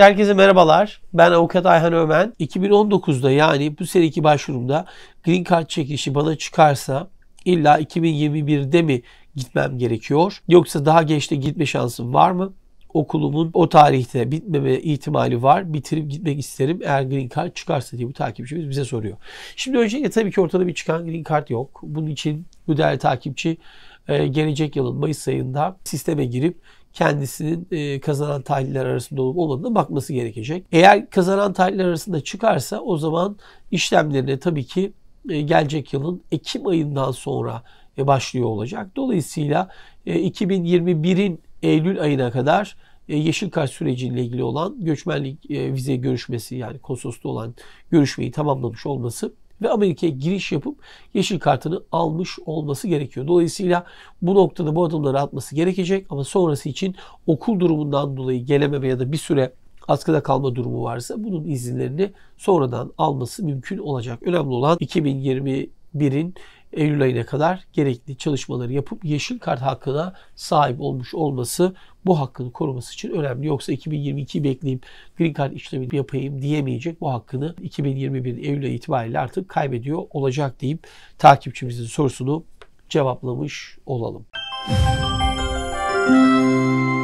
Herkese merhabalar. Ben avukat Ayhan Ömen. 2019'da yani bu seneki başvurumda green card çekilişi bana çıkarsa illa 2021'de mi gitmem gerekiyor? Yoksa daha geçte gitme şansım var mı? Okulumun o tarihte bitmeme ihtimali var. Bitirip gitmek isterim eğer green card çıkarsa diye bu takipçimiz bize soruyor. Şimdi öncelikle tabii ki ortada bir çıkan green card yok. Bunun için bu değerli takipçi ee, gelecek yılın Mayıs ayında sisteme girip kendisinin e, kazanan tarihler arasında olup olmadığına bakması gerekecek. Eğer kazanan tarihler arasında çıkarsa o zaman işlemlerine tabii ki e, gelecek yılın Ekim ayından sonra e, başlıyor olacak. Dolayısıyla 2021'in Eylül ayına kadar yeşil kart süreciyle ilgili olan göçmenlik vize görüşmesi yani konsolosluğu olan görüşmeyi tamamlamış olması ve Amerika'ya giriş yapıp yeşil kartını almış olması gerekiyor. Dolayısıyla bu noktada bu adımları atması gerekecek ama sonrası için okul durumundan dolayı gelememe ya da bir süre askıda kalma durumu varsa bunun izinlerini sonradan alması mümkün olacak. Önemli olan 2021'in Eylül ayına kadar gerekli çalışmaları yapıp yeşil kart hakkına sahip olmuş olması bu hakkını koruması için önemli. Yoksa 2022 bekleyip green card işlemi yapayım diyemeyecek bu hakkını 2021 Eylül ayı itibariyle artık kaybediyor olacak deyip takipçimizin sorusunu cevaplamış olalım. Müzik